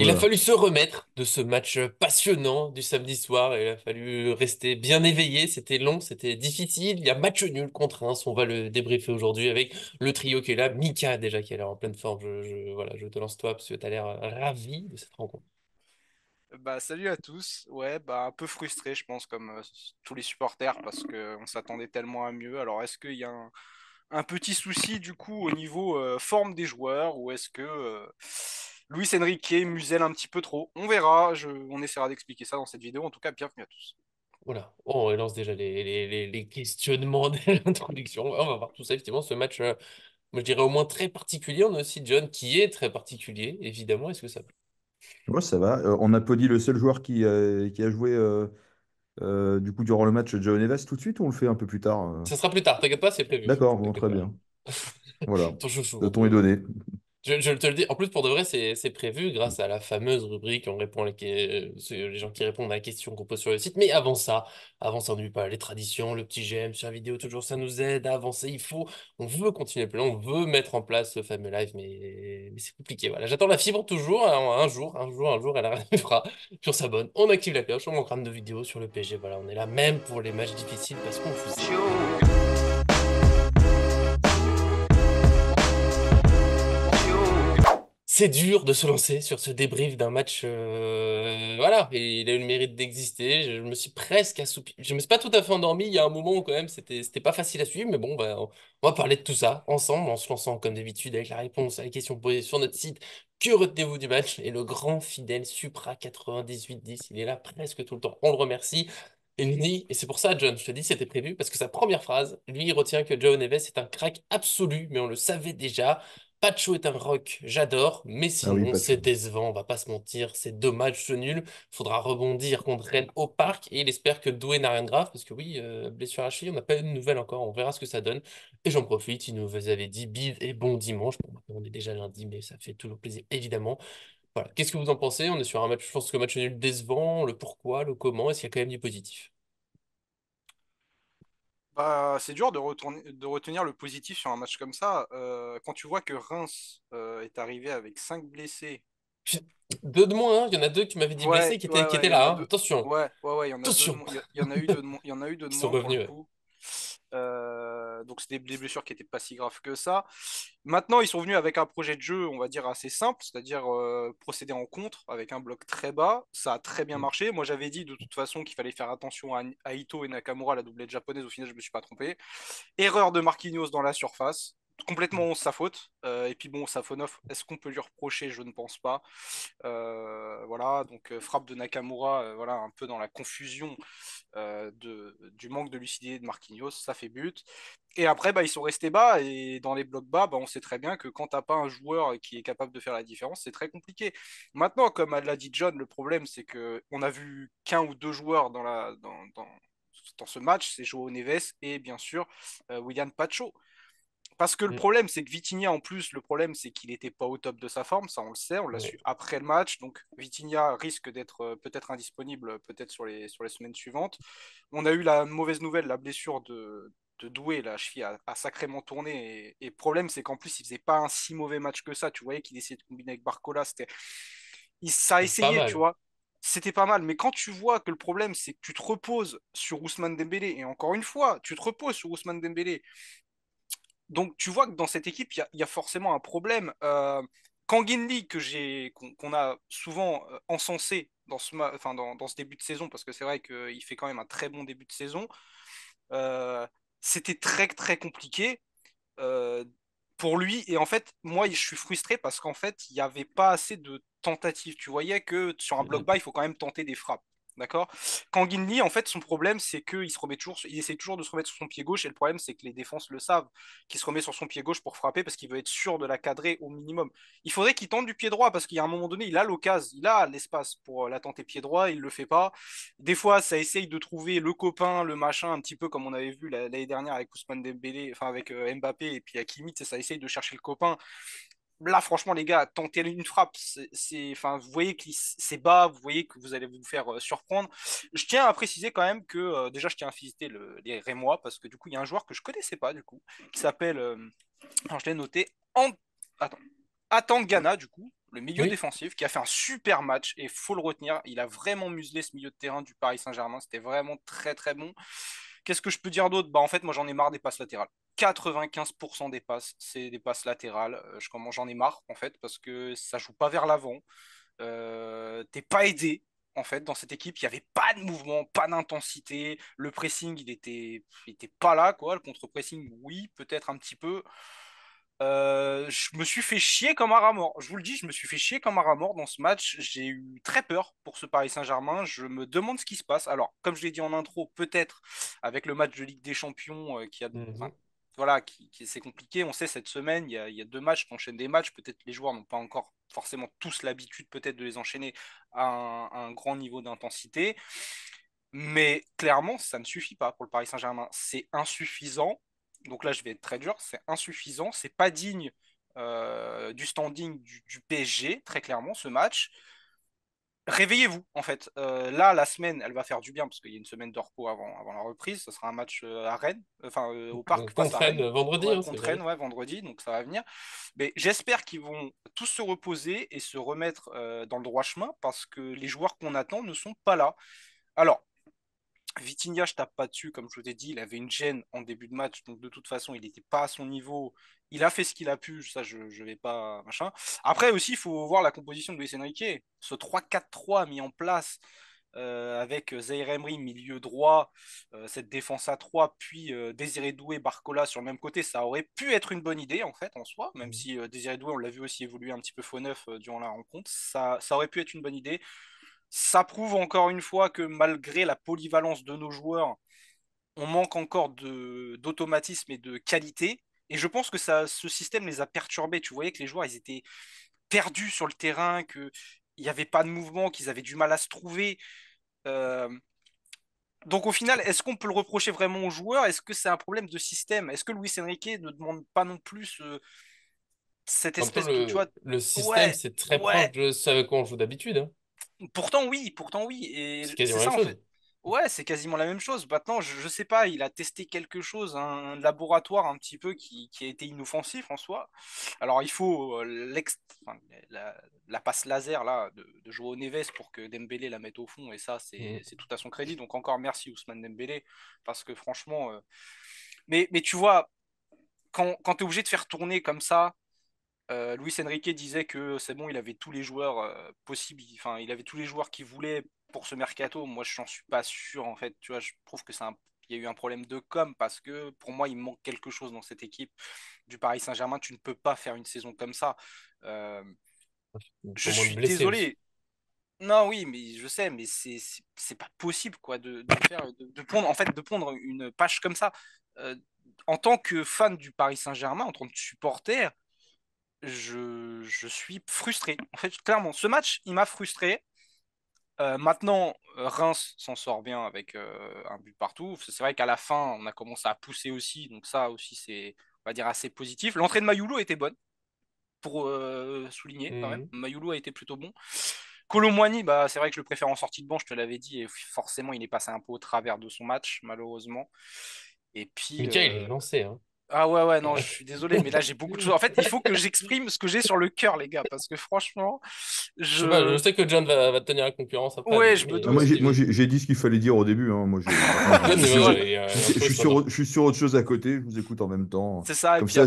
Il a fallu se remettre de ce match passionnant du samedi soir. Il a fallu rester bien éveillé. C'était long, c'était difficile. Il y a match nul contre un. On va le débriefer aujourd'hui avec le trio qui est là. Mika, déjà, qui a l'air en pleine forme. Je, voilà, je te lance toi parce que tu as l'air ravi de cette rencontre. Bah, salut à tous. Ouais, bah, un peu frustré, je pense, comme euh, tous les supporters, parce qu'on s'attendait tellement à mieux. Alors, est-ce qu'il y a un, petit souci, du coup, au niveau euh, forme des joueurs, ou est-ce que. Euh, Luis est muselle un petit peu trop. On verra, on essaiera d'expliquer ça dans cette vidéo. En tout cas, bienvenue à tous. Voilà, oh, on relance déjà les, questionnements de l'introduction. On va voir tout ça, effectivement, ce match, euh, je dirais au moins très particulier. On a aussi John qui est très particulier, évidemment. Est-ce que ça Moi, ça va. Euh, on applaudit le seul joueur qui, euh, a joué. du coup, durant le match, Joe Neves tout de suite ou on le fait un peu plus tard Ça sera plus tard, t'inquiète pas, c'est prévu. D'accord, très bien. voilà. Le ton est donné. Je, te le dis, en plus pour de vrai, c'est prévu mmh. grâce à la fameuse rubrique on répond les, les gens qui répondent à la question qu'on pose sur le site. Mais avant ça, avant ça, on n'oublie pas les traditions, le petit j'aime sur la vidéo, toujours ça nous aide à avancer. Il faut, on veut continuer plus plan on veut mettre en place ce fameux live, mais, mais c'est compliqué. Voilà, j'attends la fibre toujours, hein, un jour, un jour, un jour, elle arrivera. Sur sa bonne, on active la cloche, on programme de vidéos sur le PG. Voilà, on est là même pour les matchs difficiles parce qu'on fout. c'est dur de se lancer sur ce débrief d'un match. Euh, voilà, il a eu le mérite d'exister. Je, me suis presque assoupi. Je me suis pas tout à fait endormi. Il y a un moment quand même, c'était, c'était pas facile à suivre. Mais bon, bah, on va parler de tout ça ensemble, en se lançant, comme d'habitude, avec la réponse à la question posée sur notre site. Que retenez-vous du match Et le grand fidèle Supra 9810, il est là presque tout le temps. On le remercie. Et dit, et c'est pour ça, John, je te dis, c'était prévu, parce que sa première phrase, lui, il retient que Joe Neves est un crack absolu, mais on le savait déjà. Pacho est un rock, j'adore, mais ah sinon c'est décevant, on va pas se mentir, c'est dommage, ce nul. Faudra rebondir contre Rennes au parc et il espère que Doué n'a rien de grave parce que oui, euh, blessure à chier, on n'a pas une de encore, on verra ce que ça donne. Et j'en profite, il nous avait dit bide et bon dimanche. on est déjà lundi, mais ça fait toujours plaisir évidemment. Voilà, qu'est-ce que vous en pensez On est sur un match, je pense que match nul décevant, le pourquoi, le comment, est-ce qu'il y a quand même du positif bah, c'est dur de, retourner, de retenir le positif sur un match comme ça. Euh, quand tu vois que Reims euh, est arrivé avec 5 blessés. Deux de moins, hein. il y en a deux que tu m'avais dit blessés qui étaient, là. Hein. Attention. Ouais, ouais, il y en a eu deux de, moins. Ils Sont revenus, euh, donc c'était des blessures qui n'étaient pas si graves que ça. Maintenant, ils sont venus avec un projet de jeu, on va dire, assez simple, c'est-à-dire euh, procéder en contre avec un bloc très bas. Ça a très bien mm. marché. Moi, j'avais dit de toute façon qu'il fallait faire attention à, à Ito et Nakamura, la doublette japonaise. Au final, je ne me suis pas trompé. Erreur de Marquinhos dans la surface complètement sa faute. Euh, et puis bon, Safonov, est-ce qu'on peut lui reprocher Je ne pense pas. Euh, voilà, donc euh, frappe de Nakamura, voilà, un peu dans la confusion de, du manque de lucidité de Marquinhos, ça fait but. Et après, bah, ils sont restés bas, et dans les blocs bas, bah, on sait très bien que quand t'as pas un joueur qui est capable de faire la différence, c'est très compliqué. Maintenant, comme l'a dit John, le problème, c'est que on a vu qu'un ou deux joueurs dans, la, dans, ce match, c'est Joao Neves et bien sûr William Pacho. Parce que le mmh. problème, c'est que Vitinha, en plus, le problème, c'est qu'il n'était pas au top de sa forme, ça on le sait, on l'a su après le match. Donc Vitinha risque d'être euh, peut-être indisponible, euh, peut-être sur les, sur les semaines suivantes. On a eu la mauvaise nouvelle, la blessure de, Doué, la cheville a, sacrément tourné. Et, le problème, c'est qu'en plus, il faisait pas un si mauvais match que ça. Tu voyais qu'il essayait de combiner avec Barcola. C'était, il, ça a essayé, tu vois. C'était pas mal. Mais quand tu vois que le problème, c'est que tu te reposes sur Ousmane Dembélé, et encore une fois, tu te reposes sur Ousmane Dembélé, donc tu vois que dans cette équipe, il y, a forcément un problème. Kangin euh, Lee, que j'ai, qu'on, a souvent euh, encensé dans ce, début de saison, parce que c'est vrai qu'il fait quand même un très bon début de saison, euh, c'était très très compliqué pour lui. Et en fait, moi, je suis frustré parce qu'en fait, il n'y avait pas assez de tentatives. Tu voyais que sur un bloc mm-hmm. by il faut quand même tenter des frappes. D'accord Lee en fait, son problème, c'est qu'il se remet toujours, il essaie toujours de se remettre sur son pied gauche, et le problème, c'est que les défenses le savent, qu'il se remet sur son pied gauche pour frapper parce qu'il veut être sûr de la cadrer au minimum. Il faudrait qu'il tente du pied droit parce qu'il y a un moment donné, il a l'occasion, il a l'espace pour euh, la tenter pied droit, il le fait pas. Des fois, ça essaye de trouver le copain, le machin, un petit peu comme on avait vu l'année dernière avec Ousmane Dembélé, enfin avec euh, Mbappé et puis Kimit, ça essaye de chercher le copain là, franchement, les gars, tenter une frappe, c'est, enfin, vous voyez que c'est bas, vous voyez que vous allez vous faire euh, surprendre. Je tiens à préciser quand même que euh, déjà, je tiens à féliciter le, les Rémois parce que du coup, il y a un joueur que je connaissais pas du coup, qui s'appelle, euh, je l'ai noté, en Atangana du coup, le milieu défensif, qui a fait un super match et faut le retenir. Il a vraiment muselé ce milieu de terrain du Paris Saint-Germain. C'était vraiment très très bon. Qu'est-ce que je peux dire d'autre bah, En fait, moi, j'en ai marre des passes latérales. 95% des passes, c'est des passes latérales. Euh, je, commence, j'en ai marre, en fait, parce que ça joue pas vers l'avant. Euh, t'es pas aidé, en fait, dans cette équipe. Il n'y avait pas de mouvement, pas d'intensité. Le pressing, il était, il était pas là, quoi. Le contre-pressing, oui, peut-être un petit peu. Euh, je me suis fait chier comme un rat mort. Je vous le dis, je me suis fait chier comme un rat mort dans ce match. J'ai eu très peur pour ce Paris Saint-Germain. Je me demande ce qui se passe. Alors, comme je l'ai dit en intro, peut-être avec le match de Ligue des Champions euh, qui a. Mhm. voilà, qui, c'est compliqué. On sait, cette semaine, il y a, deux matchs, qui enchaînent des matchs. Peut-être les joueurs n'ont pas encore forcément tous l'habitude, peut-être, de les enchaîner à un, à un grand niveau d'intensité. Mais clairement, ça ne suffit pas pour le Paris Saint-Germain. C'est insuffisant. Donc là, je vais être très dur, c'est insuffisant, c'est pas digne euh, du standing du, PSG, très clairement, ce match. Réveillez-vous, en fait. Euh, là, la semaine, elle va faire du bien, parce qu'il y a une semaine de repos avant, avant la reprise. Ce sera un match euh, à Rennes, enfin au parc. Contre Rennes, vendredi. Hein, vendredi, donc ça va venir. Mais j'espère qu'ils vont tous se reposer et se remettre dans le droit chemin, parce que les joueurs qu'on attend ne sont pas là. Alors, Vitinha, je tape pas dessus, comme je vous ai dit, il avait une gêne en début de match, donc de toute façon, il n'était pas à son niveau. Il a fait ce qu'il a pu, ça je ne vais pas machin. Après aussi, il faut voir la composition de Luis Enrique. Ce 3-4-3 mis en place euh, avec euh, Zaire Emery, milieu droit, euh, cette défense à 3, puis Désiré Doué, Barcola sur le même côté, ça aurait pu être une bonne idée en fait en soi, même mmh. si Désiré Doué, on l'a vu aussi évoluer un petit peu faux neuf durant la rencontre, ça, ça aurait pu être une bonne idée. Ça prouve encore une fois que malgré la polyvalence de nos joueurs, on manque encore d'automatisme et de qualité. Et je pense que ça, ce système les a perturbés. Tu voyais que les joueurs, ils étaient perdus sur le terrain, qu'il n'y avait pas de mouvement, qu'ils avaient du mal à se trouver. Euh, donc au final, est-ce qu'on peut le reprocher vraiment aux joueurs Est-ce que c'est un problème de système Est-ce que Luis Enrique ne demande pas non plus euh, cette espèce de... Le système, c'est très proche de ce avec quoi on joue d'habitude. Hein. Pourtant, oui, pourtant, oui. Et c'est quasiment la même chose. Fait. Ouais, c'est quasiment la même chose. Maintenant, je, ne sais pas, il a testé quelque chose, un laboratoire un petit peu qui, a été inoffensif en soi. Alors, il faut euh, l'ex, la, passe laser là de, jouer Joao Neves pour que Dembélé la mette au fond, et ça, mm. c'est, tout à son crédit. Donc, encore merci Ousmane Dembélé, parce que franchement. Euh, mais, mais tu vois, quand, quand tu es obligé de faire tourner comme ça louis euh, Luis Enrique disait que c'est bon, il avait tous les joueurs euh, possibles, enfin, il avait tous les joueurs qu'il voulait pour ce mercato. Moi, je n'en suis pas sûr, en fait. Tu vois, je trouve que c'est il y a eu un problème de com parce que pour moi, il manque quelque chose dans cette équipe du Paris Saint-Germain. Tu ne peux pas faire une saison comme ça. Euh, je suis désolé. Non, oui, mais je sais, mais c'est c'est pas possible quoi de, de faire de, pondre en fait de pondre une page comme ça. en tant que fan du Paris Saint-Germain, en tant que supporter, je, suis frustré. En fait, clairement, ce match, il m'a frustré. Euh, maintenant, euh, Reims s'en sort bien avec euh, un but partout. C'est vrai qu'à la fin, on a commencé à pousser aussi, donc ça aussi, c'est on va dire assez positif. L'entrée de Mayulou était bonne, pour souligner quand même. Mhm. a été plutôt bon. Colomwani, bah, c'est vrai que je le préfère en sortie de banc, je te l'avais dit, et forcément, il est passé un peu au travers de son match, malheureusement. Et puis. il est lancé. Hein. Ah ouais, ouais, non, je suis désolé, mais là j'ai beaucoup de choses. En fait, il faut que j'exprime ce que j'ai sur le cœur, les gars, parce que franchement, je. sais, que John va, va, tenir la concurrence après. Ouais, je me euh, Moi j'ai dit ce qu'il fallait dire au début. Hein. Moi, je, suis sur... je, suis sur... autre chose à côté, je vous écoute en même temps. C'est ça, comme, ça,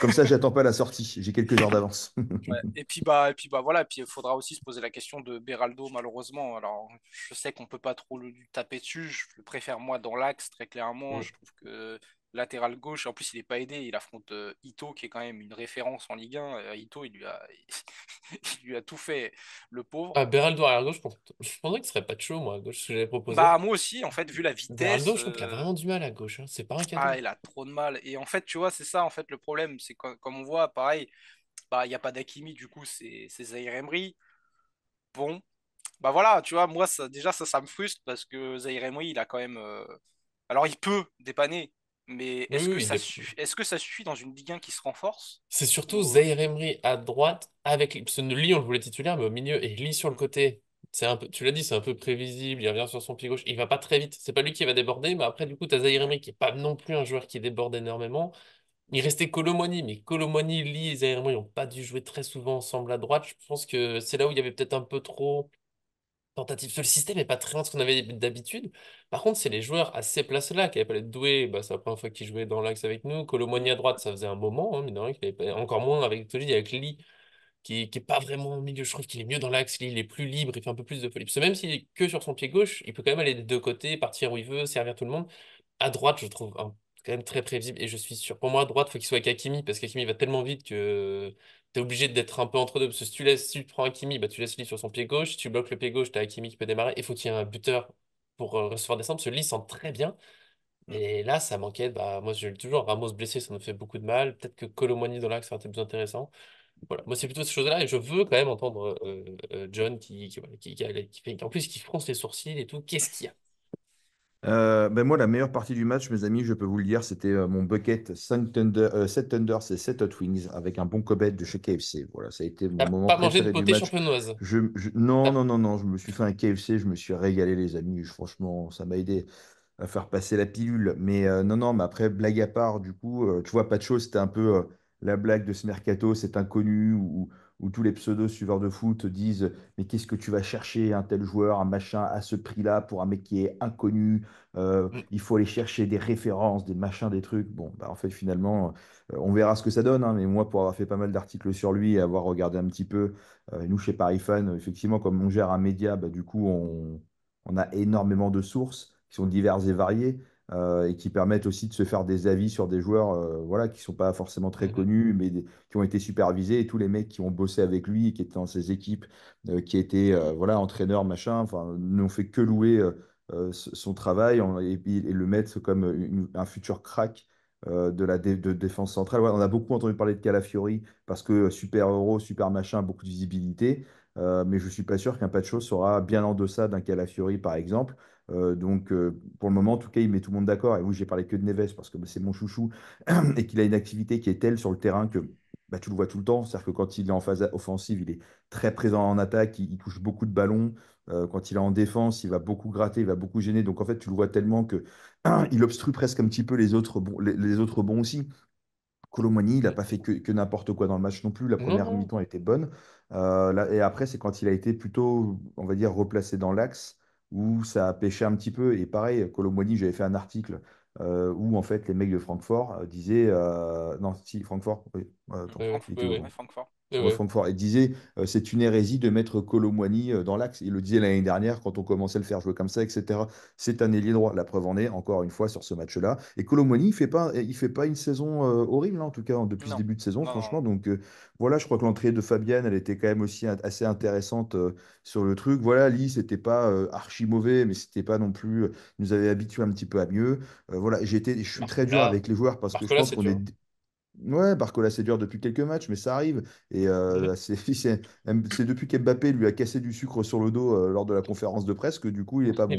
comme ça, j'attends pas la sortie, j'ai quelques heures d'avance. Et puis, bah, et puis bah, voilà, puis il faudra aussi se poser la question de Beraldo, malheureusement. Alors, je sais qu'on peut pas trop le taper dessus, je le préfère moi dans l'axe, très clairement. Je trouve que latéral gauche. En plus, il n'est pas aidé. Il affronte euh, Ito, qui est quand même une référence en Ligue 1. Euh, Ito, il lui, a... il lui a tout fait, le pauvre. Ah, Beraldo à gauche, je pense que ce serait pas de chaud, moi, à gauche, ce que proposé. Bah, moi aussi, en fait, vu la vitesse. Beraldo, je trouve qu'il a euh, vraiment du mal à gauche. Hein. C'est pas un cadeau. Ah, il a trop de mal. Et en fait, tu vois, c'est ça, en fait, le problème. C'est comme on voit, pareil, bah, il y n'y a pas d'Akimi, du coup, c'est Zaire Emery. Bon. Bah voilà, tu vois, moi, ça, déjà, ça, ça me frustre parce que Zaire Emery, il a quand même. Alors, il peut dépanner, mais est-ce que, ça suffit, dans une Ligue qui se renforce C'est surtout Zaire Emery à droite, avec parce Lee, on le voulait titulaire, mais au milieu, et Lee sur le côté. C'est un peu, tu l'as dit, c'est un peu prévisible, il revient sur son pied gauche, il va pas très vite. C'est pas lui qui va déborder, mais après, du coup, tu as Zaire Emery qui n'est pas non plus un joueur qui déborde énormément. Il restait Colomoni, mais Colomoni, Lee et Zaire Emery n'ont pas dû jouer très souvent ensemble à droite. Je pense que c'est là où il y avait peut-être un peu trop tentative. Le système n'est pas très loin ce qu'on avait d'habitude. Par contre, c'est les joueurs à ces places-là qui n'avaient pas doués. Bah, c'est la première fois qu'ils jouaient dans l'axe avec nous. Colomoni à droite, ça faisait un moment, hein, mais non, encore moins avec Tolid avec Lee, qui n'est pas vraiment au milieu. Je trouve qu'il est mieux dans l'axe. il est plus libre, il fait un peu plus de folie. même s'il est que sur son pied gauche, il peut quand même aller des deux côtés, partir où il veut, servir tout le monde. À droite, je trouve hein, quand même très prévisible et je suis sûr. Pour moi, à droite, faut il faut qu'il soit avec Akimi parce qu'Hakimi va tellement vite que tu obligé d'être un peu entre deux. Parce que si tu, laisses, si tu prends Hakimi, bah, tu laisses Lee sur son pied gauche. tu bloques le pied gauche, tu as Hakimi qui peut démarrer. Il faut qu'il y ait un buteur pour euh, recevoir des centres. ce que Lee très bien. Mm. Et là, ça manquait. Bah, moi, j'ai toujours Ramos blessé, ça me fait beaucoup de mal. Peut-être que Colomani dans l'axe, ça aurait été plus intéressant. Voilà. Moi, c'est plutôt ces choses-là. Et je veux quand même entendre euh, euh, John qui, qui, qui, en plus, qui fronce les sourcils et tout. Qu'est-ce qu'il y a euh, ben moi, la meilleure partie du match, mes amis, je peux vous le dire, c'était euh, mon bucket thunder, 7 euh, Thunders c'est 7 Hot Wings avec un bon cobet de chez KFC. Voilà, ça a été mon ah, moment de du Je, non, ah. non, non, non, je me suis fait un KFC, je me suis régalé, les amis. Franchement, ça m'a aidé à faire passer la pilule. Mais non, non, mais après, blague à part, du coup, tu vois, pas de choses, c'était un peu la blague de ce mercato, c'est inconnu, ou, où tous les pseudo suiveurs de foot disent Mais qu'est-ce que tu vas chercher un tel joueur, un machin, à ce prix-là pour un mec qui est inconnu euh, mm. Il faut aller chercher des références, des machins, des trucs. Bon, bah, en fait, finalement, euh, on verra ce que ça donne. Hein, mais moi, pour avoir fait pas mal d'articles sur lui et avoir regardé un petit peu, euh, nous, chez Paris effectivement, comme on gère un média, bah, du coup, on a énormément de sources qui sont diverses et variées. Euh, et qui permettent aussi de se faire des avis sur des joueurs euh, voilà, qui ne sont pas forcément très mhm. connus, mais qui ont été supervisés. Et tous les mecs qui ont bossé avec lui, qui étaient dans ses équipes, euh, qui étaient voilà, entraîneurs, machin, n'ont fait que louer son travail et, le mettre comme un futur crack de la défense centrale. on a beaucoup entendu parler de Calafiori parce que super euro, super machin, beaucoup de visibilité. mais je ne suis pas sûr qu'un Pacho sera bien en deçà d'un Calafiori, par exemple. Euh, donc, euh, pour le moment, en tout cas, il met tout le monde d'accord. Et oui, j'ai parlé que de Neves parce que bah, c'est mon chouchou et qu'il a une activité qui est telle sur le terrain que bah, tu le vois tout le temps. C'est-à-dire que quand il est en phase offensive, il est très présent en attaque, il, touche beaucoup de ballons. Euh, quand il est en défense, il va beaucoup gratter, il va beaucoup gêner. Donc, en fait, tu le vois tellement que il obstrue presque un petit peu les autres bons, les, autres bons aussi. Colomani, il n'a pas fait que, n'importe quoi dans le match non plus. La première mhm. mi-temps était bonne. et après, c'est quand il a été plutôt, on va dire, replacé dans l'axe où ça a pêché un petit peu. Et pareil, dit j'avais fait un article euh, où en fait les mecs de Francfort euh, disaient. Euh, non, si, Francfort, Francfort. Il disait euh, c'est une hérésie de mettre Colomwani euh, dans l'axe. Il le disait l'année dernière quand on commençait à le faire jouer comme ça, etc. C'est un ailier droit. La preuve en est, encore une fois, sur ce match-là. Et Colomwani, il ne fait, pas, il fait pas une saison euh, horrible, hein, en tout cas, hein, depuis ce début de saison, franchement. Donc voilà, je crois que l'entrée de Fabienne, elle était quand même aussi assez intéressante sur le truc. Voilà, Lee, c'était pas archi mauvais, mais c'était pas non plus. nous avait habitué un petit peu à mieux. voilà, j'étais, je suis très dur avec les joueurs parce, que, je pense qu'on est. Ouais, Barcola, c'est dur depuis quelques matchs, mais ça arrive. Et euh, c'est depuis qu'Mbappé lui a cassé du sucre sur le dos euh, lors de la conférence de presse que du coup, il n'est pas bon.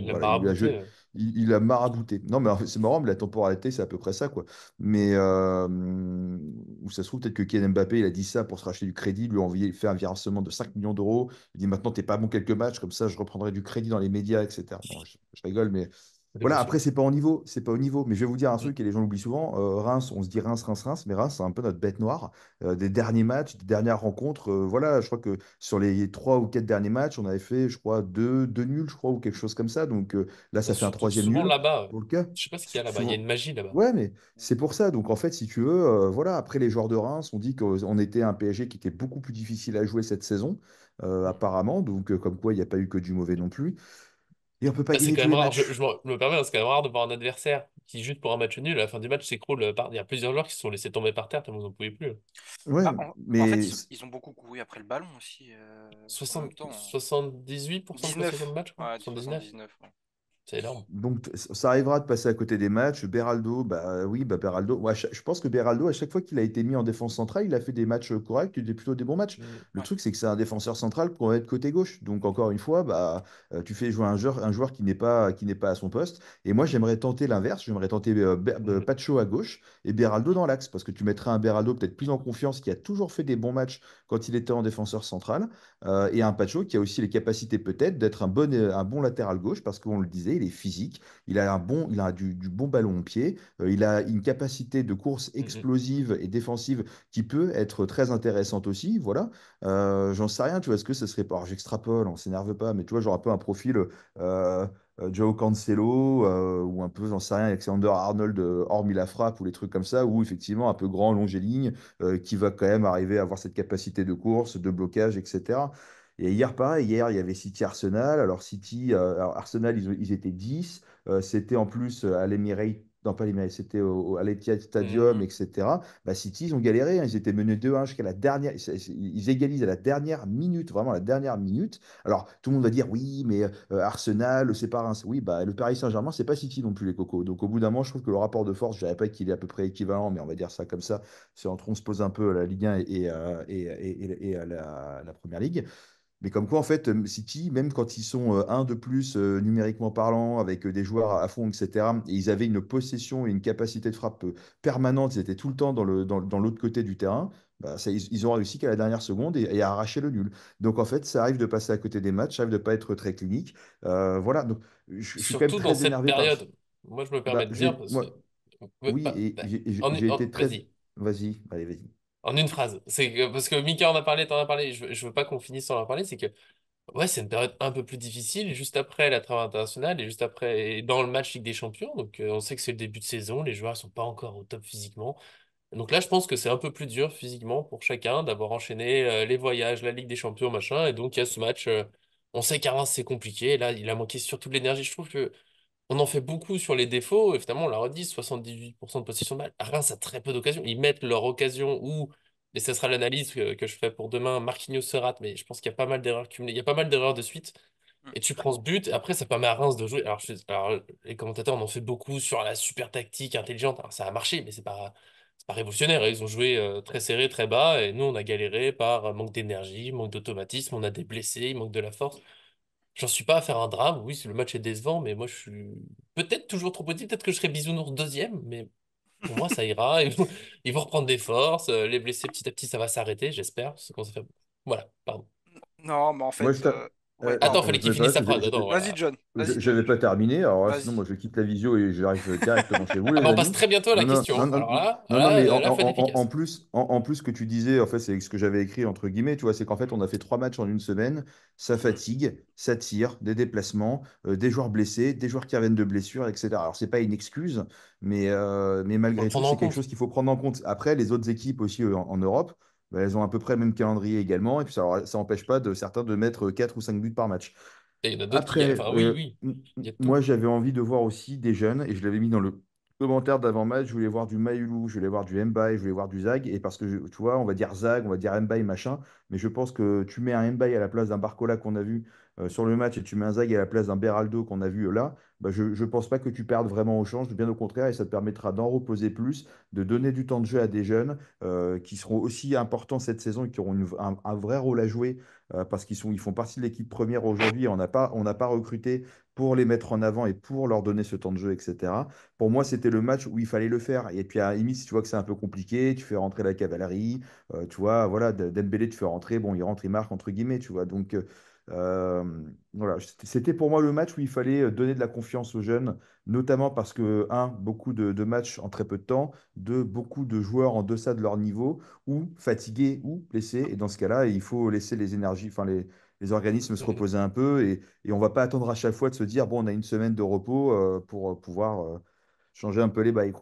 Il a marabouté. Il, Non, mais c'est marrant, mais la temporalité, c'est à peu près ça. quoi. Mais euh, où ça se trouve, peut-être que Ken Mbappé, il a dit ça pour se racheter du crédit, lui a envoyé, fait un virement de 5 millions d'euros. Il dit maintenant, tu t'es pas bon quelques matchs, comme ça, je reprendrai du crédit dans les médias, etc. je, rigole, mais voilà, après, c'est pas au niveau, c'est pas au niveau. Mais je vais vous dire un mm. truc, que les gens oublient souvent, euh, Reims, on se dit Reims, Reims, Reims, mais Reims, c'est un peu notre bête noire. Euh, des derniers matchs, des dernières rencontres, euh, voilà, je crois que sur les trois ou quatre derniers matchs, on avait fait, je crois, deux, deux nuls, je crois, ou quelque chose comme ça. Donc là, ça, bah, fait un troisième nul. là-bas, pour le cas. je sais pas ce qu'il y a là-bas, il y a une magie là-bas. Ouais, mais c'est pour ça. Donc en fait, si tu veux, voilà, après les joueurs de Reims, on dit qu'on était un PSG qui était beaucoup plus difficile à jouer cette saison, mm. apparemment. Donc comme quoi, il n'y a pas eu que du mauvais non plus. Et on peut pas bah, C'est quand même rare, je, me permets, c'est quand même rare de voir un adversaire qui, juste pour un match nul, à la fin du match, s'écroule. Euh, par... Il y a plusieurs joueurs qui se sont laissés tomber par terre tellement vous n'en pouvez plus. Hein. Ouais, bah, mais... En fait, ils, ont beaucoup couru après le ballon aussi. Euh... 60... 78% de match 79. C'est énorme. Donc, ça arrivera de passer à côté des matchs. Beraldo, bah euh, oui, bah Beraldo. je pense que Beraldo, à chaque fois qu'il a été mis en défense centrale, il a fait des matchs euh, corrects, plutôt des bons matchs. Mm, le truc, c'est que c'est un défenseur central pour être côté gauche. Donc, encore une fois, bah, euh, tu fais jouer un joueur, un joueur qui n'est pas, qui pas à son poste. Et moi, j'aimerais tenter l'inverse. J'aimerais tenter mm. Pacho à gauche et Beraldo dans l'axe. Parce que tu mettrais un Beraldo peut-être plus en confiance, qui a toujours fait des bons matchs quand il était en défenseur central. et un Pacho qui a aussi les capacités peut-être d'être un bon, un bon latéral gauche, parce qu'on le disait il est physique, il a, un bon, il a du, bon ballon au pied, euh, il a une capacité de course mmh explosive et défensive qui peut être très intéressante aussi. Voilà, euh, j'en sais rien, tu vois, est-ce que ce serait pas, j'extrapole, on s'énerve pas, mais tu vois, genre un peu un profil. Euh, Joe Cancelo ou un peu, j'en sais rien, Alexander Arnold, hormis la frappe ou les trucs comme ça, ou effectivement un peu grand, long et ligne, qui va quand même arriver à avoir cette capacité de course, de blocage, etc. Et hier, pareil, hier, il y avait City Arsenal. Alors, City, euh, Arsenal, ils, étaient 10. Euh, c'était en plus euh, à l'Emirate non pas l'Emirate c'était à l'Etihad Stadium, mm-hmm. etc. Bah, City, ils ont galéré. Hein. Ils étaient menés 2-1 jusqu'à la dernière. Ils égalisent à la dernière minute, vraiment la dernière minute. Alors, tout le monde va dire oui, mais Arsenal, c'est pas un. Oui, bah, le Paris Saint-Germain, c'est pas City non plus, les cocos. Donc, au bout d'un moment, je trouve que le rapport de force, je dirais pas qu'il est à peu près équivalent, mais on va dire ça comme ça. C'est entre on se pose un peu la Ligue 1 et, et, et, et la, la, Première Ligue. Mais comme quoi, en fait, euh, City, même quand ils sont euh, un de plus euh, numériquement parlant, avec des joueurs à fond, etc., et ils avaient une possession et une capacité de frappe permanente, ils étaient tout le temps dans l'autre dans, côté du terrain, bah, ça, ils, ont réussi qu'à la dernière seconde et, à arracher le nul. Donc en fait, ça arrive de passer à côté des matchs, ça arrive de ne pas être très clinique. voilà, donc je, suis quand même très énervé moi je me bah, permets de dire... Parce... Oui, j'ai été très... Vas-y, allez, vas-y en une phrase. C'est parce que Mika en a parlé, en as parlé, je, je veux pas qu'on finisse sans en parler, c'est que ouais, c'est une période un peu plus difficile, juste après la trêve internationale et juste après dans le match Ligue des Champions. Donc euh, on sait que c'est le début de saison, les joueurs sont pas encore au top physiquement. Donc là, je pense que c'est un peu plus dur physiquement pour chacun d'avoir enchaîné euh, les voyages, la Ligue des Champions, machin. Et donc il y a ce match, euh, on sait qu'à c'est compliqué, là il a manqué surtout de l'énergie. Je trouve que on en fait beaucoup sur les défauts, et finalement, on l'a redit, 78% de possession de balle. Reims ah, a très peu d'occasions. Ils mettent leur occasion où, et ce sera l'analyse que, je fais pour demain, Marquinhos se rate, mais je pense qu'il y a pas mal d'erreurs cumulées. Il y a pas mal d'erreurs de suite. Mm. Et tu prends ce but, et après, ça permet à Reims de jouer. Alors, les commentateurs en ont fait beaucoup sur la super tactique intelligente. ça a marché, mais c'est pas, pas révolutionnaire. Hein. Ils ont joué euh, très serré, très bas, et nous, on a galéré par euh, manque d'énergie, manque d'automatisme, on a des blessés, il manque de la force. J'en suis pas à faire un drame. Oui, le match est décevant, mais moi, je suis peut-être toujours trop petit. Peut-être que je serai bisounours deuxième, mais pour moi, ça ira. Ils vont, reprendre des forces. Euh, les blessés, petit à petit, ça va s'arrêter, j'espère. Voilà, pardon. Non, mais en fait. Attends Attends, fallait qu'il finisse sa Vas-y, John. je n'avais pas terminé. Alors sinon, moi, je quitte la visio et j'arrive directement chez vous. Ah, on passe très bientôt à la question. En plus, en, plus, ce que tu disais, en fait, c'est ce que j'avais écrit entre guillemets, tu vois, c'est qu'en fait, on a fait trois matchs en une semaine. Ça fatigue, ça tire, des déplacements, euh, des joueurs blessés, des joueurs qui reviennent de blessures, etc. Alors, c'est pas une excuse, mais, euh, mais malgré tout, c'est quelque chose qu'il faut prendre en compte. Après, les autres équipes aussi euh, en Europe bah, elles ont à peu près le même calendrier également. Et puis ça n'empêche pas de certains de mettre 4 euh, ou 5 buts par match. moi j'avais envie de voir aussi des jeunes, et je l'avais mis dans le commentaire d'avant-match, je voulais voir du Mayulu, je voulais voir du Mbaye, je voulais voir du Zag, et parce que, tu vois, on va dire Zag, on va dire Mbaye, machin, mais je pense que tu mets un Mbaye à la place d'un Barcola qu'on a vu, euh, sur le match et tu mets un à la place d'un Beraldo qu'on a vu euh, là, bah, je ne pense pas que tu perdes vraiment au change, bien au contraire, et ça te permettra d'en reposer plus, de donner du temps de jeu à des jeunes euh, qui seront aussi importants cette saison et qui auront un, vrai rôle à jouer parce qu'ils ils font partie de l'équipe première aujourd'hui. On n'a pas, pas recruté pour les mettre en avant et pour leur donner ce temps de jeu, etc. Pour moi, c'était le match où il fallait le faire. Et puis, à Imis si tu vois que c'est un peu compliqué, tu fais rentrer la cavalerie, tu vois, voilà, Dembélé, tu fais rentrer, bon, il rentre, il marque, entre guillemets, tu vois. Donc, voilà, c'était pour moi le match où il fallait euh, donner de la confiance aux jeunes, notamment parce que, un, beaucoup de, matchs en très peu de temps, deux, beaucoup de joueurs en deçà de leur niveau, ou fatigués ou blessés. Et dans ce cas-là, il faut laisser les énergies, enfin les, organismes se reposer un peu et, on ne va pas attendre à chaque fois de se dire bon, on a une semaine de repos euh, pour euh, pouvoir changer un peu les bails.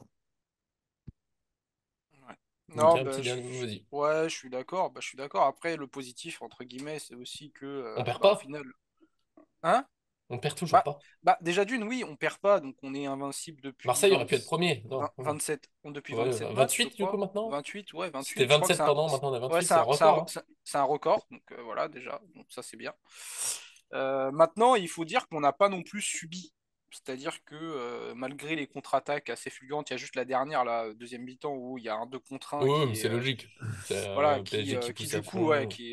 Non, bah, je... ouais, je suis d'accord. Bah, je suis d'accord. Après, le positif entre guillemets, c'est aussi que euh, on perd bah, pas. Au final... Hein? On perd toujours pas. déjà d'une, oui, on perd pas, donc on est invincible depuis. Marseille aurait pu être premier. 27, depuis 27. 28 du coup maintenant. 28, ouais, 28. C'était 27 pendant, maintenant on est 28. c'est un, record. Hein. C'est un, record, donc euh, voilà déjà, donc ça c'est bien. Euh, maintenant, il faut dire qu'on n'a pas non plus subi c'est-à-dire que euh, malgré les contre-attaques assez fulgurantes, il y a juste la dernière, la deuxième mi-temps, où il y a un 2 contre 1. c'est euh, logique. voilà, euh, qui,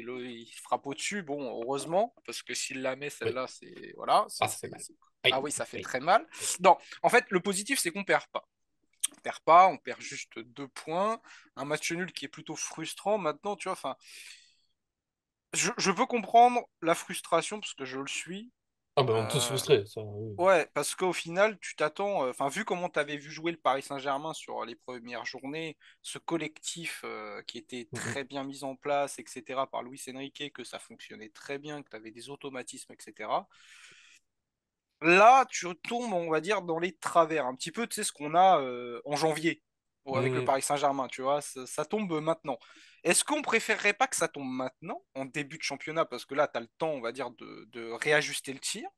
qui, frappe au-dessus. Bon, heureusement, parce que s'il la met, celle-là, c'est. Voilà. Ah, ça fait mal. ah oui, ça fait très mal. Non, en fait, le positif, c'est qu'on perd pas. On perd pas, on perd juste deux points. Un match nul qui est plutôt frustrant. Maintenant, tu vois, enfin. Je, je, peux comprendre la frustration, parce que je le suis, ah ben, on est euh, Ouais, parce qu'au final, tu t'attends, euh, enfin, vu comment tu avais vu jouer le Paris Saint-Germain sur les premières journées, ce collectif euh, qui était mhm. très bien mis en place, etc., par Luis Enrique, que ça fonctionnait très bien, que tu avais des automatismes, etc. Là, tu tombes, on va dire, dans les travers, un petit peu, tu sais, ce qu'on a en janvier, avec le mm. Paris Saint-Germain, tu vois, ça, tombe maintenant. Est-ce qu'on préférerait pas que ça tombe maintenant, en début de championnat, parce que là, tu as le temps, on va dire, de, de réajuster le tir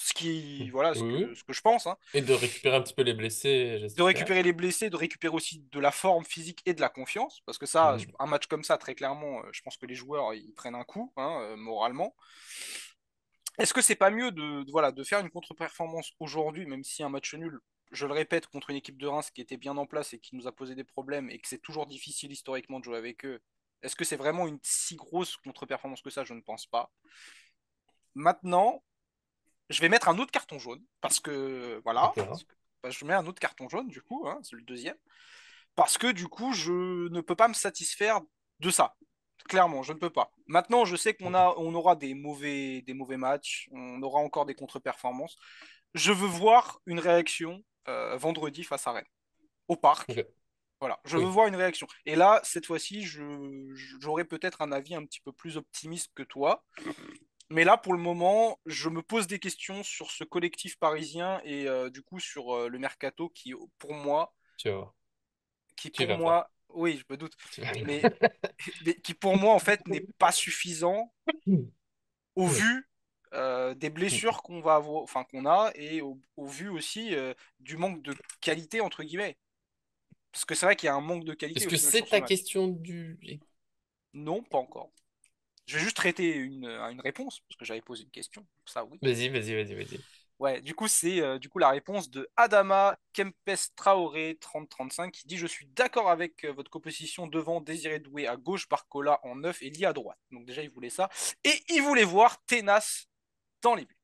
ce qui mm. voilà ce, que, je pense hein. et de récupérer un petit peu les blessés de récupérer les blessés de récupérer aussi de la forme physique et de la confiance parce que ça mm. un match comme ça très clairement euh, je pense que les joueurs ils prennent un coup hein, euh, moralement est-ce que c'est pas mieux de, voilà de faire une contre-performance aujourd'hui même si un match nul je le répète, contre une équipe de Reims qui était bien en place et qui nous a posé des problèmes et que c'est toujours difficile historiquement de jouer avec eux, est-ce que c'est vraiment une si grosse contre-performance que ça Je ne pense pas. Maintenant, je vais mettre un autre carton jaune parce que voilà, bah, je mets un autre carton jaune du coup, hein, c'est le deuxième, parce que du coup je ne peux pas me satisfaire de ça. Clairement, je ne peux pas. Maintenant, je sais qu'on a, on aura des mauvais, des mauvais matchs, on aura encore des contre-performances. Je veux voir une réaction euh, vendredi face à Rennes, au parc. Voilà, je veux voir une réaction. Et là, cette fois-ci, j'aurais peut-être un avis un petit peu plus optimiste que toi. Mais là, pour le moment, je me pose des questions sur ce collectif parisien et euh, du coup sur euh, le mercato qui, pour moi, qui pour moi, oui, je me doute, mais, qui pour moi en fait n'est pas suffisant au vu euh, des blessures qu'on va enfin qu'on a, et au, vu aussi euh, du manque de qualité entre guillemets. Parce que c'est vrai qu'il y a un manque de qualité. Est-ce que c'est ta question du Non, pas encore. Je vais juste traiter euh, une, réponse parce que j'avais posé une question. Ça Vas-y, vas-y, vas-y, vas-y. Ouais, du coup, c'est du coup la réponse de Adama Kempes Traoré 3035 qui dit Je suis d'accord avec votre composition devant Désiré Doué à gauche, Barcola en 9 et l'I à droite. Donc, déjà, il voulait ça. Et il voulait voir Ténas dans les buts.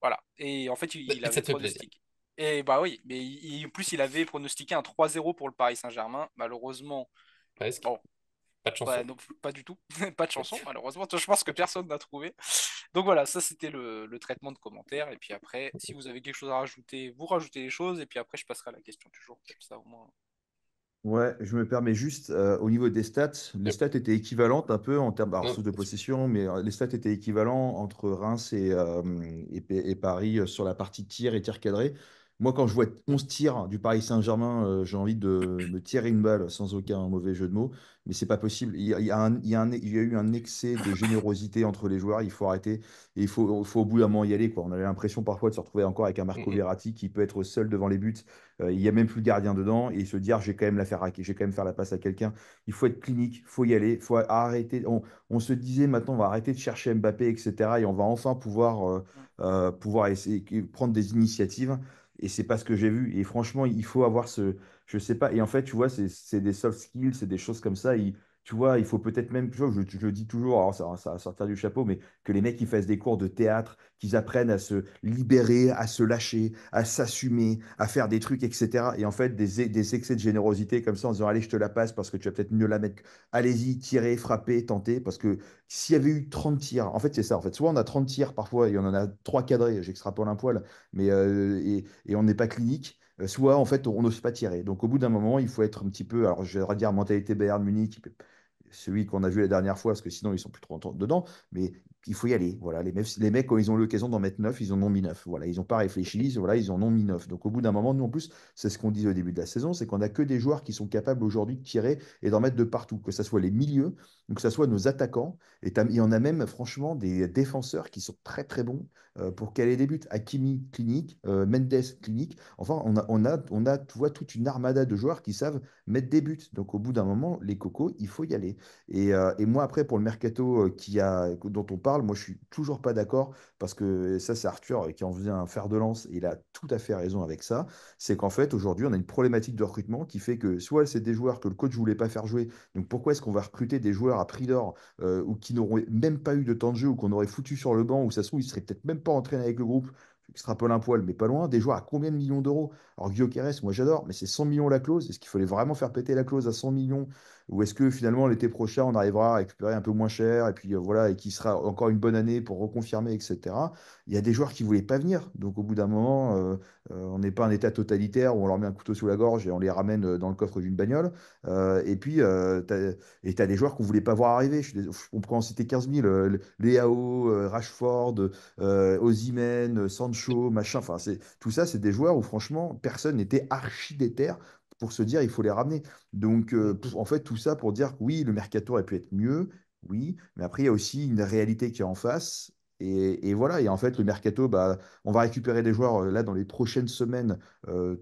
Voilà. Et en fait, il, avait pronostiqué. Et bah oui, mais en plus, il avait pronostiqué un 3-0 pour le Paris Saint-Germain. Malheureusement. pas de bah, pas du tout. pas de chanson, malheureusement. Je pense que personne n'a trouvé. Donc voilà, ça c'était le, traitement de commentaires. Et puis après, si vous avez quelque chose à rajouter, vous rajoutez les choses. Et puis après, je passerai à la question du ça, au moins, Ouais, je me permets juste euh, au niveau des stats, les stats étaient équivalentes un peu en termes de mmh. ressources de possession, mais euh, les stats étaient équivalents entre Reims et, euh, et, et Paris sur la partie tir et tir cadré. Moi, quand je vois 11 tirs du Paris Saint-Germain, euh, j'ai envie de me tirer une balle sans aucun mauvais jeu de mots, mais c'est pas possible. Il y, a, il, y a un, il, y a eu un excès de générosité entre les joueurs, il faut arrêter il faut, au bout d'un moment y aller. Quoi. On avait l'impression parfois de se retrouver encore avec un Marco mm, mm. Verratti qui peut être seul devant les buts, euh, il n'y a même plus de gardien dedans et se dire ah, j'ai quand même la faire raquer, j'ai quand même faire la passe à quelqu'un. Il faut être clinique, il faut y aller, faut arrêter. On, se disait maintenant on va arrêter de chercher Mbappé, etc. et on va enfin pouvoir, euh, mm. pouvoir essayer, prendre des initiatives et c'est pas ce que j'ai vu. Et franchement, il faut avoir ce, je sais pas. Et en fait, tu vois, c'est des soft skills, c'est des choses comme ça tu vois, il faut peut-être même, je, le dis toujours, alors ça, va sortir du chapeau, mais que les mecs ils fassent des cours de théâtre, qu'ils apprennent à se libérer, à se lâcher, à s'assumer, à faire des trucs, etc. Et en fait, des, excès de générosité comme ça en disant, allez, je te la passe parce que tu vas peut-être mieux la mettre. Allez-y, tirez, frappez, tentez. Parce que s'il y avait eu 30 tirs, en fait, c'est ça. En fait, soit on a 30 tirs parfois et on en a trois cadrés, j'extrapole un poil, mais euh, et, on n'est pas clinique euh, soit en fait on n'ose pas tirer. Donc au bout d'un moment, il faut être un petit peu, alors j'aimerais dire mentalité Bayern Munich, celui qu'on a vu la dernière fois, parce que sinon, ils sont plus trop dedans. Mais il faut y aller. Voilà, les mecs, les mecs quand ils ont l'occasion d'en mettre neuf ils en ont mis neuf Voilà, ils n'ont pas réfléchi, voilà, ils en ont mis neuf Donc au bout d'un moment, nous en plus, c'est ce qu'on disait au début de la saison, c'est qu'on n'a que des joueurs qui sont capables aujourd'hui de tirer et d'en mettre de partout, que ce soit les milieux, donc que ce soit nos attaquants, et il y en a même franchement des défenseurs qui sont très très bons euh, pour caler des buts. Hakimi, clinique, euh, Mendes, clinique. Enfin, on a, on a, on a tu vois, toute une armada de joueurs qui savent mettre des buts. Donc au bout d'un moment, les cocos, il faut y aller. Et, euh, et moi, après, pour le mercato qui a, dont on parle, moi je suis toujours pas d'accord parce que ça, c'est Arthur qui en faisait un fer de lance. il a tout à fait raison avec ça. C'est qu'en fait, aujourd'hui, on a une problématique de recrutement qui fait que soit c'est des joueurs que le coach voulait pas faire jouer. Donc pourquoi est-ce qu'on va recruter des joueurs à prix d'or euh, ou qui n'auront même pas eu de temps de jeu ou qu'on aurait foutu sur le banc ou ça se trouve, ils seraient peut-être même pas entraînés avec le groupe. Extrapole un poil, mais pas loin. Des joueurs à combien de millions d'euros Alors, Guillaume moi j'adore, mais c'est 100 millions la clause. Est-ce qu'il fallait vraiment faire péter la clause à 100 millions ou est-ce que finalement l'été prochain, on arrivera à récupérer un peu moins cher et puis euh, voilà, et qui sera encore une bonne année pour reconfirmer, etc. Il y a des joueurs qui ne voulaient pas venir. Donc au bout d'un moment, euh, euh, on n'est pas un état totalitaire où on leur met un couteau sous la gorge et on les ramène dans le coffre d'une bagnole. et puis, tu as, des joueurs qu'on ne voulait pas voir arriver. Je, comprends, c'était 15 000. Léao, Rashford, Ozymen, Sancho, machin. Enfin, tout ça, c'est des joueurs où franchement, personne n'était archi déter pour se dire il faut les ramener. Donc, euh, en fait, tout ça pour dire oui, le mercato aurait pu être mieux, oui, mais après, il y a aussi une réalité qui est en face. Et, voilà, et en fait, le mercato, bah, on va récupérer des joueurs euh, là dans les prochaines semaines, euh,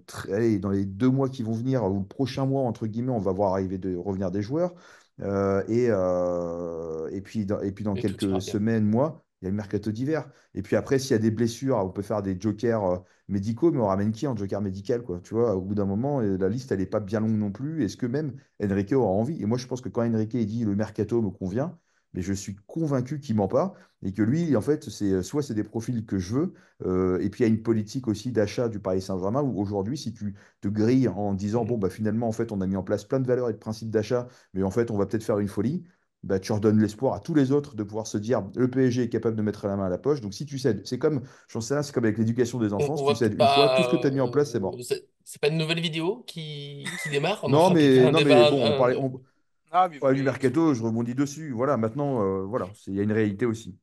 dans les deux mois qui vont venir, ou le prochain mois, entre guillemets, on va voir arriver de revenir des joueurs. Euh, et, et, puis, dans, et puis dans quelques semaines, mois, il y a le mercato d'hiver. Et puis après, s'il y a des blessures, on peut faire des jokers euh, médicaux, mais on ramène qui en joker médical, quoi. Tu vois, au bout d'un moment, euh, la liste, elle n'est pas bien longue non plus. Est-ce que même Enrique aura envie Et moi, je pense que quand Enrique dit le mercato me convient, mais je suis convaincu qu'il ment pas et que lui, en fait, c'est euh, soit c'est des profils que je veux, et puis il y a une politique aussi d'achat du Paris Saint-Germain où aujourd'hui, si tu te grilles en disant mm. bon bah finalement en fait on a mis en place plein de valeurs et de principes d'achat, mais en fait on va peut-être faire une folie, bah, tu redonnes l'espoir à tous les autres de pouvoir se dire le PSG est capable de mettre la main à la poche. Donc si tu cèdes, c'est comme, j'en c'est comme avec l'éducation des enfants, si tu cèdes une fois, tout ce que tu as mis en place, c'est mort. Euh, c'est pas une nouvelle vidéo qui, qui démarre Non, mais, non mais bon, on euh, parlait. Ah, mercato, je rebondis dessus. Voilà, maintenant, euh, voilà, il y a une réalité aussi.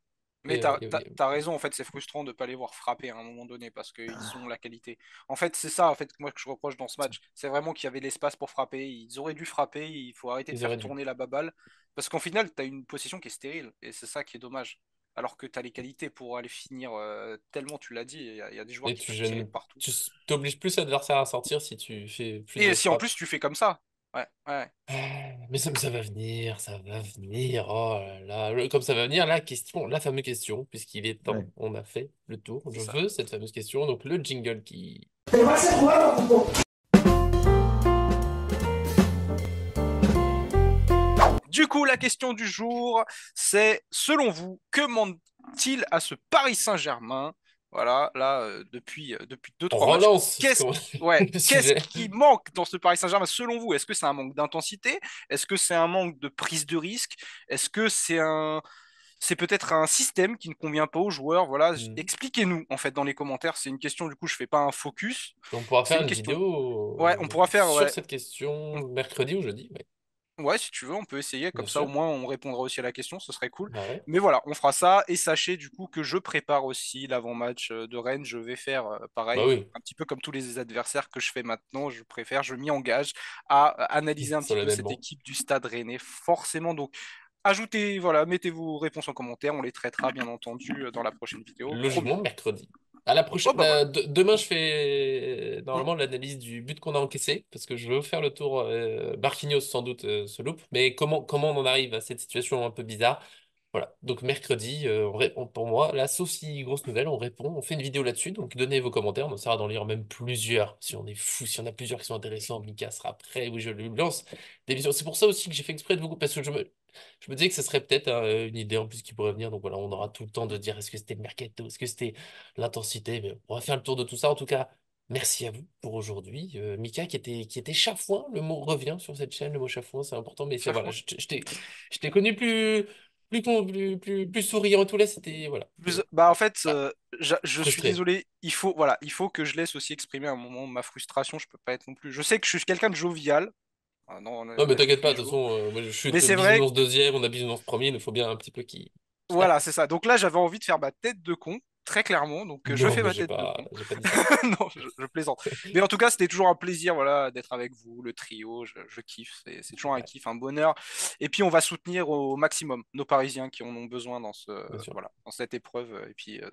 Mais t'as as, raison, en fait, c'est frustrant de pas les voir frapper à un moment donné parce qu'ils ah. ont la qualité. En fait, c'est ça, en fait, moi que je reproche dans ce match, c'est vraiment qu'il y avait l'espace pour frapper. Ils auraient dû frapper. Il faut arrêter de faire tourner la baballe parce qu'en final, t'as une position qui est stérile et c'est ça qui est dommage. Alors que t'as les qualités pour aller finir euh, tellement, tu l'as dit, il y, a des joueurs qui partout. Tu t'obliges plus l'adversaire à sortir si tu fais plus. Et si en plus tu fais comme ça, ouais, ouais. Ah mais ça, va venir, ça va venir. Oh là là, comme ça va venir, la question, la fameuse question, puisqu'il est temps, on a fait le tour. Je veux cette fameuse question, donc le jingle qui. Du coup, la question du jour, c'est selon vous, que manque-t-il à ce Paris Saint-Germain voilà, là, euh, depuis, 2 euh, depuis deux, qu'est-ce qui manque dans ce Paris Saint-Germain selon vous Est-ce que c'est un manque d'intensité Est-ce que c'est un manque de prise de risque Est-ce que c'est un... C'est peut-être un système qui ne convient pas aux joueurs. Voilà, mmh. expliquez-nous en fait dans les commentaires. C'est une question du coup, je fais pas un focus. On pourra faire une, vidéo. Ouais, on pourra euh, faire sur cette question mmh. mercredi ou jeudi. Ouais, si tu veux, on peut essayer. Comme ça, au moins, on répondra aussi à la question. Ce serait cool. Mais voilà, on fera ça. Et sachez du coup que je prépare aussi l'avant-match euh, de Rennes. Je vais faire euh, pareil, bah un petit peu comme tous les adversaires que je fais maintenant. Je préfère, je m'y engage à euh, analyser un petit peu cette équipe du Stade Rennais, forcément. Donc, ajoutez, voilà, mettez vos réponses en commentaire. On les traitera bien entendu dans la prochaine vidéo. Le mercredi. À la prochaine. Oh, euh, demain, je fais euh, normalement l'analyse du but qu'on a encaissé parce que je veux faire le tour. Euh, sans doute, ce euh, se loupe, mais comment, comment on en arrive à cette situation un peu bizarre Voilà. Donc, mercredi, on répond pour moi. Là, sauf grosse nouvelle, on répond. On fait une vidéo là-dessus. Donc, donnez vos commentaires. On sera d'en lire même plusieurs. Si on est fou, si on a plusieurs qui sont intéressants, Mika sera prêt. Oui, je lui lance des visions. C'est pour ça aussi que j'ai fait exprès de vous parce que je me, je me disais que ce serait peut-être euh, une idée en plus qui pourrait venir. Donc voilà, on aura tout le temps de dire est-ce que c'était le mercato, est-ce que c'était l'intensité. Mais on va faire le tour de tout ça. En tout cas, merci à vous pour aujourd'hui. Euh, Mika, qui était, qui était chafouin, le mot revient sur cette chaîne, le mot chafouin, c'est important. Mais voilà, je, je t'ai connu plus, plus, plus, plus, souriant et tout là, c'était voilà. bah en fait, euh, je, je suis désolé, il faut voilà, il faut que je laisse aussi exprimer un moment ma frustration. Je peux pas être non plus. Je sais que je suis quelqu'un de jovial, ah non, non, mais t'inquiète pas, de toute façon, euh, moi, je suis mais vrai... deuxième, on a Bisounours premier, il faut bien un petit peu qui. Voilà, c'est ça. Donc là, j'avais envie de faire ma tête de con, très clairement. Donc euh, je fais ma tête de con. non, je, je plaisante. mais en tout cas, c'était toujours un plaisir voilà, d'être avec vous, le trio. Je, kiffe. C'est toujours un kiff, un bonheur. Et puis, on va soutenir au maximum nos Parisiens qui en ont besoin dans, ce, voilà, dans cette épreuve. Euh, et puis, euh,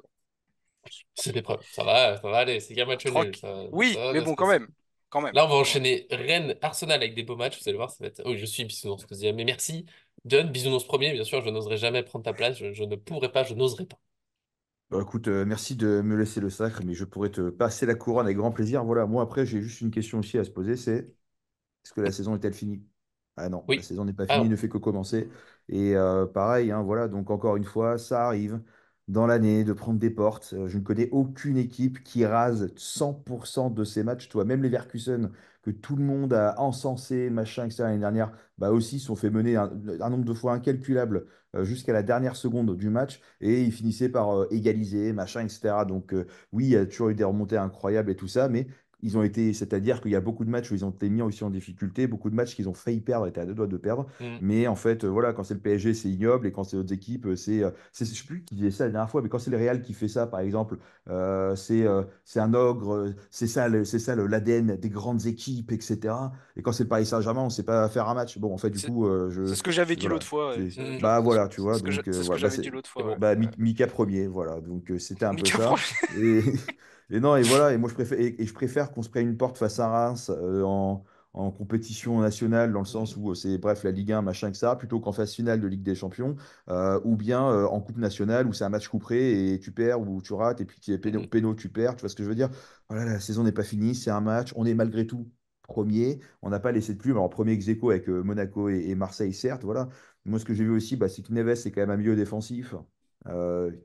C'est l'épreuve. Ça va, ça va aller. C'est qu'un match nul. Ça, oui, mais bon, quand même. Là, on va enchaîner Rennes, Arsenal avec des beaux matchs. Vous allez voir, ça va être. Oh, je suis bisounours deuxième. Mais merci, John. Bisounours premier, bien sûr. Je n'oserai jamais prendre ta place. Je, ne pourrai pas, je n'oserai pas. Bah, écoute, euh, merci de me laisser le sacre, mais je pourrais te passer la couronne avec grand plaisir. Voilà, moi après, j'ai juste une question aussi à se poser, c'est est-ce que la saison est-elle finie? Ah non, la saison n'est pas ah finie, ne fait que commencer. Et euh, pareil, hein, voilà, donc encore une fois, ça arrive dans l'année, de prendre des portes. Euh, je ne connais aucune équipe qui rase 100% de ses matchs. Toi, même les Verkusen, que tout le monde a encensé, machin, etc. l'année dernière, bah aussi sont fait mener un, nombre de fois incalculable euh, jusqu'à la dernière seconde du match et ils finissaient par euh, égaliser, machin, etc. Donc oui, il y a toujours eu des remontées incroyables et tout ça, mais ils ont été, c'est-à-dire qu'il y a beaucoup de matchs où ils ont été mis aussi en difficulté, beaucoup de matchs qu'ils ont failli perdre, étaient à deux doigts de perdre. Mm. Mais en fait, euh, voilà, quand c'est le PSG, c'est ignoble, et quand c'est d'autres équipes, euh, euh, c'est, je sais plus qui disait ça la dernière fois, mais quand c'est le Real qui fait ça, par exemple, c'est, c'est un ogre, c'est ça, c'est ça l'ADN des grandes équipes, etc. Et quand c'est le Paris Saint-Germain, on sait pas faire un match. Bon, en fait, du coup, C'est ce que j'avais dit l'autre fois. Mm. Bah voilà, tu vois. C'est ce que j'avais dit l'autre fois. Bah, Mika premier, voilà. Donc c'était un peu ça. Et non, et voilà, et moi je préfère, et, je préfère qu'on se prenne une porte face à Reims euh, en, compétition nationale, dans le sens où euh, c'est, bref, la Ligue 1, machin que ça, plutôt qu'en phase finale de Ligue des Champions, euh, ou bien en Coupe nationale, où c'est un match couperé et tu perds ou tu rates, et puis tu es péno, tu perds, tu vois ce que je veux dire Voilà, oh la saison n'est pas finie, c'est un match, on est malgré tout premier, on n'a pas laissé de plume, alors premier ex avec Monaco et, Marseille, certes, voilà. Moi, ce que j'ai vu aussi, bah, c'est que Neves, c'est quand même un milieu défensif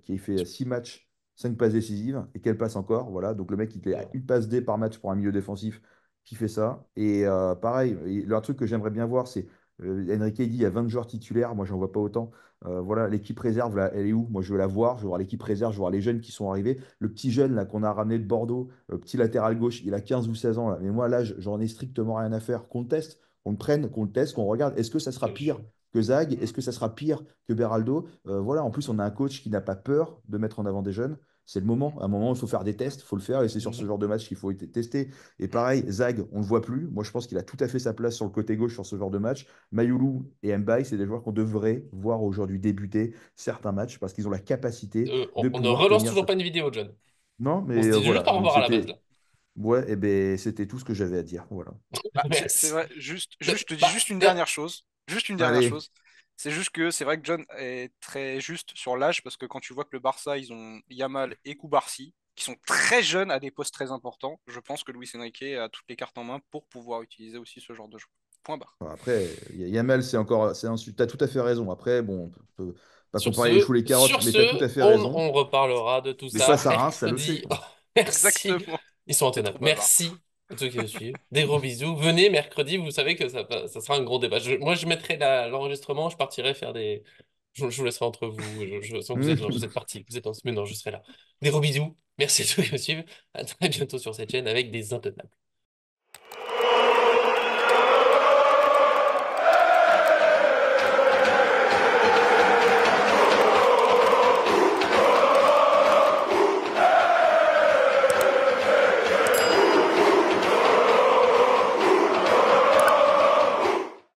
qui a fait six matchs 5 passes décisives et quelle passe encore. Voilà, donc le mec, il a une passe D par match pour un milieu défensif qui fait ça. Et euh, pareil, le truc que j'aimerais bien voir, c'est Henrique euh, Enrique dit il y a 20 joueurs titulaires, moi j'en vois pas autant. Euh, voilà, l'équipe réserve, elle est où Moi je veux la voir, je veux voir l'équipe réserve, je veux voir les jeunes qui sont arrivés. Le petit jeune là qu'on a ramené de Bordeaux, le petit latéral gauche, il a 15 ou 16 ans là. Mais moi là, j'en ai strictement rien à faire. Qu'on le teste, qu'on le prenne, qu'on le teste, qu'on regarde. Est-ce que ça sera pire que Zag Est-ce que ça sera pire que Beraldo euh, Voilà, en plus, on a un coach qui n'a pas peur de mettre en avant des jeunes c'est le moment. À un moment, il faut faire des tests, il faut le faire, et c'est sur ce genre de match qu'il faut tester. Et pareil, Zag, on ne le voit plus. Moi, je pense qu'il a tout à fait sa place sur le côté gauche sur ce genre de match. Mayoulou et Mbaye, c'est des joueurs qu'on devrait voir aujourd'hui débuter certains matchs parce qu'ils ont la capacité. Euh, on, ne relance toujours pas une vidéo, John. Non, mais. On se dit euh, voilà. à la base, Ouais, et eh ben c'était tout ce que j'avais à dire. Voilà. Bah, c'est vrai, bah, juste, je te dis bah, juste une dernière chose. Juste une dernière chose. C'est juste que c'est vrai que John est très juste sur l'âge parce que quand tu vois que le Barça, ils ont Yamal et Koubarsi, qui sont très jeunes à des postes très importants, je pense que Luis Enrique a toutes les cartes en main pour pouvoir utiliser aussi ce genre de joueur. Point barre. Après, Yamal, c'est encore. Tu as tout à fait raison. Après, bon, on peut pas qu'on comparer les choux les carottes, mais tu as tout à fait on, raison. On reparlera de tout mais ça. ça, ça, ça le Exactement. Ils sont en Merci ceux qui me suivent, des gros bisous. Venez mercredi, vous savez que ça, sera un gros débat. moi, je mettrai l'enregistrement, je partirai faire des. Je, vous laisserai entre vous. Je, sens que vous êtes, vous êtes partis, vous êtes en semaine, non, je serai là. Des gros bisous. Merci à tous qui me suivent. À très bientôt sur cette chaîne avec des intenables.